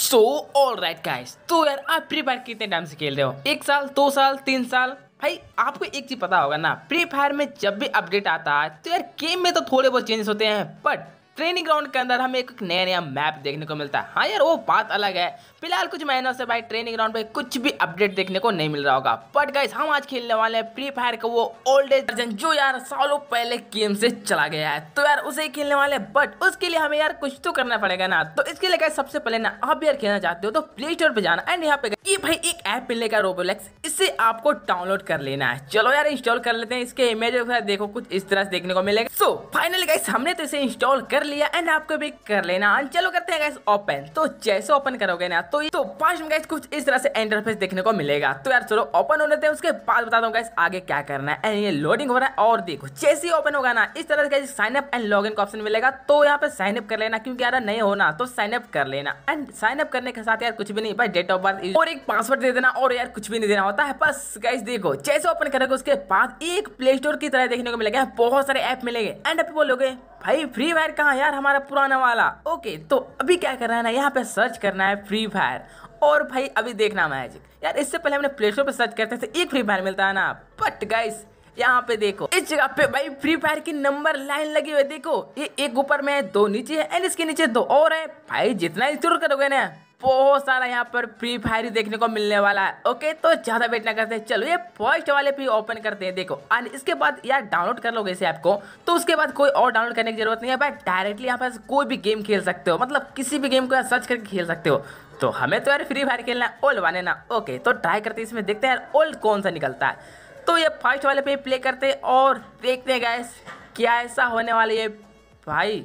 so all right guys तो यार आप फ्री फायर कितने टाइम से खेल रहे हो एक साल दो साल तीन साल भाई आपको एक चीज पता होगा ना फ्री फायर में जब भी अपडेट आता है तो यार गेम में तो थोड़े बहुत चेंजेस होते हैं बट ट्रेनिंग ग्राउंड के अंदर हमें एक नया नया मैप देखने को मिलता है हाँ यार वो बात अलग है फिलहाल कुछ महीनों से भाई ट्रेनिंग ग्राउंड पे कुछ भी अपडेट देखने को नहीं मिल रहा होगा बट गाइस हम आज खेलने वाले हैं फ्री फायर का वो ओल्ड एज वर्जन जो यार सालों पहले गेम से चला गया है तो यार उसे खेलने वाले बट उसके लिए हमें यार कुछ तो करना पड़ेगा ना तो इसके लिए सबसे पहले ना आप यार खेलना चाहते हो तो प्ले स्टोर पर जाना एंड यहाँ पे ये भाई एक ऐप मिलेगा रोबोलेक्स इसे आपको डाउनलोड कर लेना है चलो यार इंस्टॉल कर लेते हैं इसके इमेज देखो कुछ इस तरह से देखने को मिलेगा सो फाइनली गाइस हमने तो इसे इंस्टॉल कर लिया एंड आपको भी कर लेना चलो करते हैं गाइस ओपन तो जैसे ओपन करोगे ना तो तो फर्स्ट में गाइस कुछ इस तरह से इंटरफेस देखने को मिलेगा तो यार चलो ओपन होने हैं उसके बाद बता दो गाइस आगे क्या करना है एंड ये लोडिंग हो रहा है और देखो जैसे ही ओपन होगा ना इस तरह से sign up and log in का ऑप्शन मिलेगा तो यहाँ पे साइन अप कर लेना क्योंकि यार नहीं होना तो साइन अप कर लेना एंड साइन अप करने के साथ यार कुछ भी नहीं भाई डेट ऑफ बर्थ और एक पासवर्ड दे देना और यार कुछ भी नहीं देना होता है बस गाइस देखो जैसे ओपन करोगे उसके बाद एक प्ले स्टोर की तरह देखने को मिलेगा बहुत सारे ऐप मिलेंगे एंड आप बोलोगे भाई फ्री फायर कहाँ यार हमारा पुराना वाला ओके तो अभी क्या करना है ना यहाँ पे सर्च करना है फ्री फायर और भाई अभी देखना मैजिक यार इससे पहले हमने प्ले स्टोर पर सर्च करते थे एक फ्री फायर मिलता है ना बट गाइस यहाँ पे देखो इस जगह पे भाई फ्री फायर की नंबर लाइन लगी हुई देखो ये एक ऊपर में है दो नीचे है एंड इसके नीचे दो और है भाई जितना स्टोर करोगे ना बहुत सारा यहाँ पर फ्री फायर देखने को मिलने वाला है ओके तो ज़्यादा वेट ना करते हैं चलो ये फर्स्ट वाले पे ओपन करते हैं देखो एंड इसके बाद यार डाउनलोड कर लोगे इसे ऐप को तो उसके बाद कोई और डाउनलोड करने की जरूरत नहीं है भाई डायरेक्टली यहाँ पर कोई भी गेम खेल सकते हो मतलब किसी भी गेम को सर्च करके खेल सकते हो तो हमें तो यार फ्री फायर खेलना है ओल्ड वाले ना ओके तो ट्राई करते इसमें देखते हैं यार ओल्ड कौन सा निकलता है तो ये फर्स्ट वाले पे प्ले करते और देखते हैं गैस क्या ऐसा होने वाला है भाई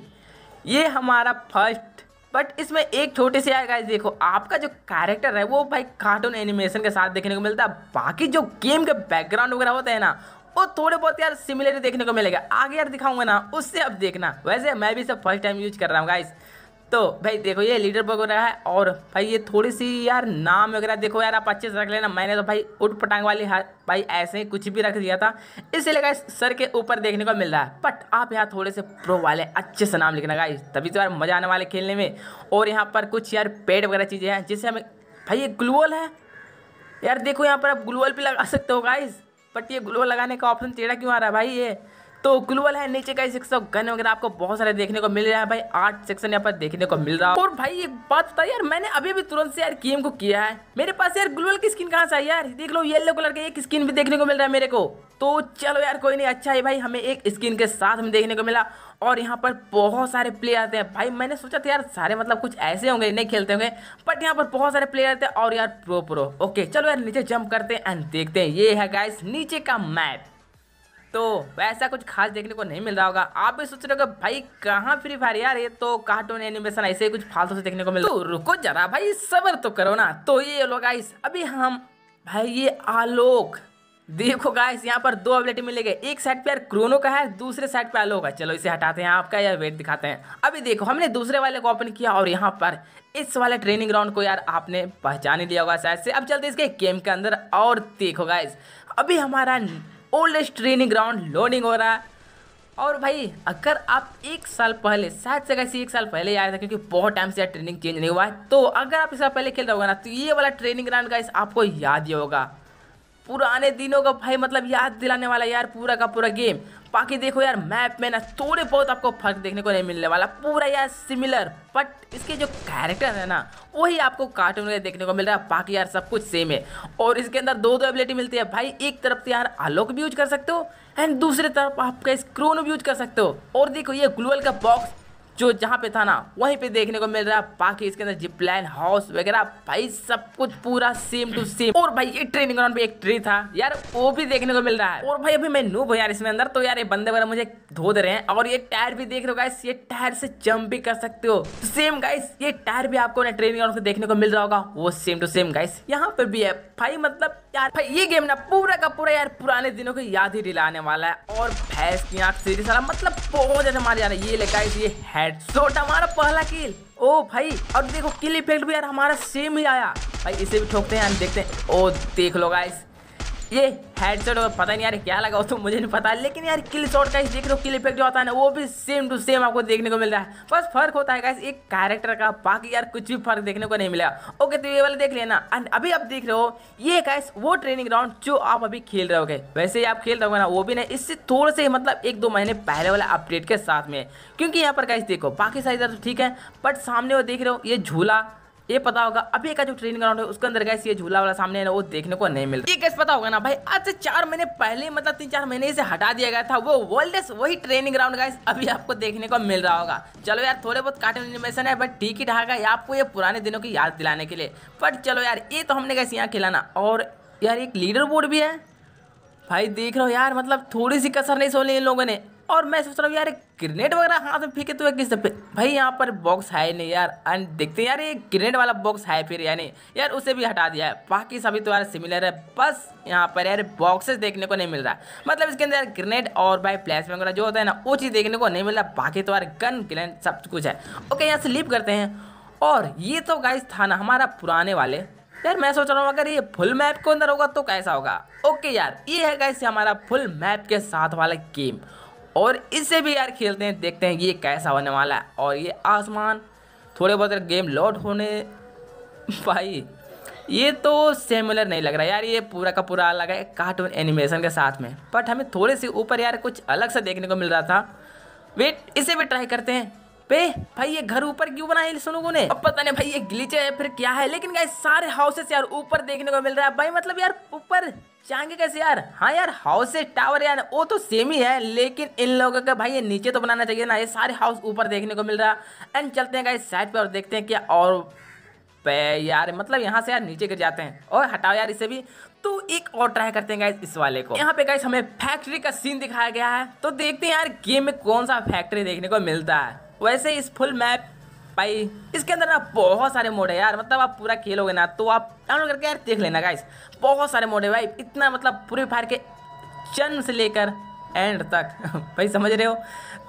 ये हमारा फर्स्ट बट इसमें एक छोटी सी गाइस देखो आपका जो कैरेक्टर है वो भाई कार्टून एनिमेशन के साथ देखने को मिलता है बाकी जो गेम के बैकग्राउंड वगैरह होते हैं ना वो थोड़े बहुत यार सिमिलरिटी देखने को मिलेगा आगे यार दिखाऊंगा ना उससे अब देखना वैसे मैं भी सब फर्स्ट टाइम यूज कर रहा हूँ गाइस तो भाई देखो ये लीडर बग वगैरह है और भाई ये थोड़ी सी यार नाम वगैरह देखो यार आप अच्छे से रख लेना मैंने तो भाई उठ पटांग वाली भाई ऐसे ही कुछ भी रख दिया था इसलिए गाइस सर के ऊपर देखने को मिल रहा है बट आप यहाँ थोड़े से प्रो वाले अच्छे से नाम लिखना गाइस तभी तो यार मज़ा आने वाले खेलने में और यहाँ पर कुछ यार पेड़ वगैरह चीज़ें हैं जिससे हमें भाई ये ग्लूअल है यार देखो यहाँ पर आप ग्लूअल भी लगा सकते हो गाइस बट ये ग्लूअल लगाने का ऑप्शन टेढ़ा क्यों आ रहा है भाई ये तो ग्लोबल है नीचे का सिक्स गन वगैरह आपको बहुत सारे देखने को मिल रहा है भाई आठ सेक्शन यहाँ पर देखने को मिल रहा है और भाई एक बात बताइए यार मैंने अभी भी तुरंत से यार गेम को किया है मेरे पास यार ग्लोबल की स्किन कहाँ से आई यार देख लो येलो कलर का एक स्किन भी देखने को मिल रहा है मेरे को तो चलो यार कोई नहीं अच्छा है भाई हमें एक स्किन के साथ हमें देखने को मिला और यहाँ पर बहुत सारे प्लेयर आते हैं भाई मैंने सोचा था यार सारे मतलब कुछ ऐसे होंगे नहीं खेलते होंगे बट यहाँ पर बहुत सारे प्लेयर आते हैं और यार प्रो प्रो ओके चलो यार नीचे जंप करते हैं एंड देखते हैं ये है गाइस नीचे का मैप तो वैसा कुछ खास देखने को नहीं मिल रहा होगा आप भी सोच रहे हो भाई कहाँ फ्री फायर यार ये तो कार्टून एनिमेशन ऐसे ही कुछ फालतू से देखने को मिल तो रुको जरा भाई सबर तो करो ना तो ये लोग गाइस अभी हम भाई ये आलोक देखो गाइस यहाँ पर दो अबलेट मिलेंगे एक साइड पे यार क्रोनो का है दूसरे साइड पे आलोक है चलो इसे हटाते हैं आपका यार वेट दिखाते हैं अभी देखो हमने दूसरे वाले को ओपन किया और यहाँ पर इस वाले ट्रेनिंग ग्राउंड को यार आपने पहचान ही लिया होगा शायद से अब चलते इसके गेम के अंदर और देखो गाइस अभी हमारा ओल्डेस्ट ट्रेनिंग ग्राउंड लोडिंग हो रहा है और भाई अगर आप एक साल पहले शायद से कैसे एक साल पहले आया था क्योंकि बहुत टाइम से यार ट्रेनिंग चेंज नहीं हुआ है तो अगर आप इस साल पहले खेल रहे होगा ना तो ये वाला ट्रेनिंग ग्राउंड का आपको याद ही होगा पुराने दिनों का भाई मतलब याद दिलाने वाला यार पूरा का पूरा गेम बाकी देखो यार मैप में ना थोड़े बहुत आपको फर्क देखने को नहीं मिलने वाला पूरा यार सिमिलर बट इसके जो कैरेक्टर है ना वही आपको कार्टून में देखने को मिल रहा है बाकी यार सब कुछ सेम है और इसके अंदर दो दो एबिलिटी मिलती है भाई एक तरफ से तो यार आलोक भी यूज कर सकते हो एंड दूसरी तरफ आपका स्क्रोन भी यूज कर सकते हो और देखो ये ग्लूअल का बॉक्स जो जहाँ पे था ना वहीं पे देखने को मिल रहा है बाकी इसके अंदर जिपलाइन हाउस वगैरह भाई सब कुछ पूरा सेम टू सेम और भाई ये ट्रेनिंग ग्राउंड पे एक ट्री था यार वो भी देखने को मिल रहा है और भाई अभी मैं नूब हूँ यार इसमें अंदर तो यार ये बंदे वगैरह मुझे धो दे रहे हैं और ये टायर भी देख रहे हो गाइस ये टायर से जम्प भी कर सकते हो सेम तो गाइस ये टायर भी आपको ट्रेनिंग ग्राउंड पे देखने को मिल रहा होगा वो सेम टू सेम गाइस यहाँ पर भी है भाई मतलब यार भाई ये गेम ना पूरा का पूरा यार पुराने दिनों की याद ही दिलाने वाला है और भैंस की आंख सीधी वाला मतलब बहुत ज्यादा हमारे यार ये लेकर ये हेडशॉट हमारा पहला किल ओ भाई और देखो किल इफेक्ट भी यार हमारा सेम ही आया भाई इसे भी ठोकते हैं देखते हैं ओ देख लो गाइस ये हेडसेट और पता नहीं यार क्या लगा उसको तो मुझे नहीं पता लेकिन यार किल शॉट का देख रहे हो किल इफेक्ट जो होता है ना वो भी सेम टू सेम आपको देखने को मिल रहा है बस फर्क होता है एक कैरेक्टर का बाकी यार कुछ भी फर्क देखने को नहीं मिला ओके तो ये वाले देख लेना एंड अभी आप देख रहे हो ये कैश वो ट्रेनिंग ग्राउंड जो आप अभी खेल रहे हो वैसे ही आप खेल रहे हो ना वो भी ना इससे थोड़े से मतलब एक दो महीने पहले वाला अपडेट के साथ में क्योंकि यहाँ पर कैश देखो बाकी सारी तरफ तो ठीक है बट सामने वो देख रहे हो ये झूला ये पता होगा अभी का जो ट्रेनिंग ग्राउंड है उसके अंदर गैस ये झूला वाला सामने है ना वो देखने को नहीं मिलता ये कैसे पता होगा ना भाई आज से चार महीने पहले मतलब तीन चार महीने से हटा दिया गया था वो वर्ल्ड वही ट्रेनिंग ग्राउंड गैस अभी आपको देखने को मिल रहा होगा चलो यार थोड़े बहुत कार्टून एनिमेशन है बट ठीक ही ढाका है आपको ये पुराने दिनों की याद दिलाने के लिए बट चलो यार ये तो हमने गैस यहाँ खिलाना और यार एक लीडर बोर्ड भी है भाई देख रहे हो यार मतलब थोड़ी सी कसर नहीं सोनी इन लोगों ने और मैं सोच रहा हूँ यार ग्रेनेड वगैरह हाथ में फेंके तो किस पे भाई यहाँ पर बॉक्स है नहीं यार एंड देखते हैं यार ये ग्रेनेड वाला बॉक्स है फिर यानी यार उसे भी हटा दिया है बाकी सभी तो यार सिमिलर है बस यहाँ पर यार बॉक्सेस देखने को नहीं मिल रहा मतलब इसके अंदर यार ग्रेनेड और भाई फ्लैश वगैरह जो होता है ना वो चीज़ देखने को नहीं मिल रहा बाकी तो यार गन ग्लैंड सब कुछ है ओके यहाँ से लीप करते हैं और ये तो गाइस था ना हमारा पुराने वाले यार मैं सोच रहा हूँ अगर ये फुल मैप के अंदर होगा तो कैसा होगा ओके यार ये है गाइस हमारा फुल मैप के साथ वाला गेम और इससे भी यार खेलते हैं देखते हैं ये कैसा होने वाला है और ये आसमान थोड़े बहुत गेम लोड होने भाई ये तो सिमिलर नहीं लग रहा यार ये पूरा का पूरा अलग है कार्टून एनिमेशन के साथ में बट हमें थोड़े से ऊपर यार कुछ अलग सा देखने को मिल रहा था वेट इसे भी ट्राई करते हैं पे भाई ये घर ऊपर क्यों बना है लोगों ने अब पता नहीं भाई ये ग्लिच है फिर क्या है लेकिन गाइस सारे हाउसेस यार ऊपर देखने को मिल रहा है भाई मतलब यार ऊपर चाहेंगे कैसे यार हाँ यार हाउसेस टावर यार वो तो सेम ही है लेकिन इन लोगों का भाई ये नीचे तो बनाना चाहिए ना ये सारे हाउस ऊपर देखने को मिल रहा है एंड चलते हैं गाइस साइड पे और देखते हैं क्या और पे यार मतलब यहाँ से यार नीचे गिर जाते हैं और हटाओ यार इसे भी तो एक और ट्राई करते हैं गाइस इस वाले को यहाँ पे गाइस हमें फैक्ट्री का सीन दिखाया गया है तो देखते हैं यार गेम में कौन सा फैक्ट्री देखने को मिलता है वैसे इस फुल मैप भाई इसके अंदर ना बहुत सारे मोड है यार मतलब आप पूरा खेलोगे ना तो आप डाउनलोड करके यार देख लेना गाइस बहुत सारे मोड है भाई इतना मतलब पूरे फायर के जन्म से लेकर एंड तक भाई समझ रहे हो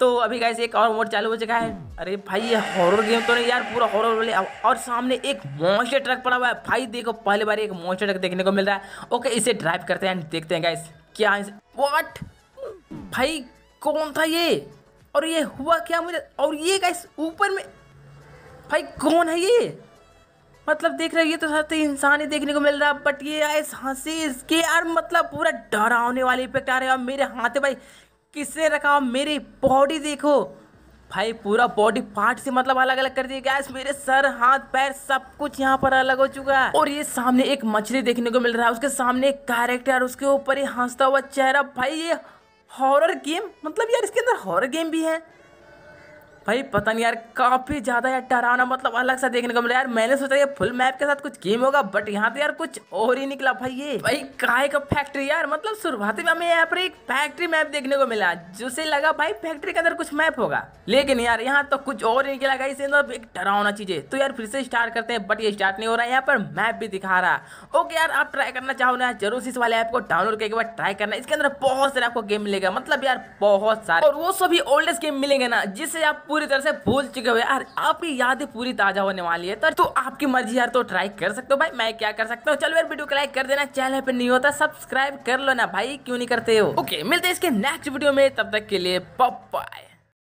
तो अभी गाइस एक और मोड चालू हो चुका है अरे भाई ये हॉरर गेम तो नहीं यार पूरा हॉरर वाले और सामने एक मॉन्स्टर ट्रक पड़ा हुआ है भाई देखो पहली बार एक मॉन्स्टर ट्रक देखने को मिल रहा है ओके इसे ड्राइव करते हैं देखते हैं गाइस क्या वॉट भाई कौन था ये और ये हुआ क्या मुझे और ये गाइस ऊपर में भाई कौन है ये मतलब देख रहे हो ये तो सबसे तो इंसान ही देखने को मिल रहा है बट ये गाइस हंसी इसके यार मतलब पूरा डरावने वाले इफेक्ट आ रहे हैं मेरे हाथे भाई किसने रखा मेरी बॉडी देखो भाई पूरा बॉडी पार्ट से मतलब अलग अलग कर दिया गैस मेरे सर हाथ पैर सब कुछ यहाँ पर अलग हो चुका है और ये सामने एक मछली देखने को मिल रहा है उसके सामने एक कैरेक्टर उसके ऊपर ही हंसता हुआ चेहरा भाई ये हॉरर गेम मतलब यार इसके अंदर हॉरर गेम भी है भाई पता नहीं यार काफ़ी ज़्यादा यार डरावना मतलब अलग सा देखने को मिला यार मैंने सोचा ये फुल मैप के साथ कुछ गेम होगा बट यहाँ तो यार कुछ और ही निकला भाई ये भाई काय का फैक्ट्री यार मतलब शुरुआती में हमें यहाँ पर एक फैक्ट्री मैप देखने को मिला जिसे लगा भाई फैक्ट्री के अंदर कुछ मैप होगा लेकिन यार यहाँ तो कुछ और ही निकला गया इसे मतलब एक डरावना चीजें तो यार फिर से स्टार्ट करते हैं बट ये स्टार्ट नहीं हो रहा है यहाँ पर मैप भी दिखा रहा ओके यार आप ट्राई करना चाहो ना जरूर इस वाले ऐप को डाउनलोड करके बाद ट्राई करना इसके अंदर बहुत सारे आपको गेम मिलेगा मतलब यार बहुत सारे और वो सभी ओल्डेस्ट गेम मिलेंगे ना जिससे आप पूरी तरह से भूल चुके हो यार आपकी यादें पूरी ताजा होने वाली है तो आपकी मर्जी यार तो ट्राई कर सकते हो भाई मैं क्या कर सकता हूँ चलो यार वीडियो को लाइक कर देना चैनल पर नहीं होता सब्सक्राइब कर लो ना भाई क्यों नहीं करते हो ओके मिलते हैं इसके नेक्स्ट वीडियो में तब तक के लिए पप्पा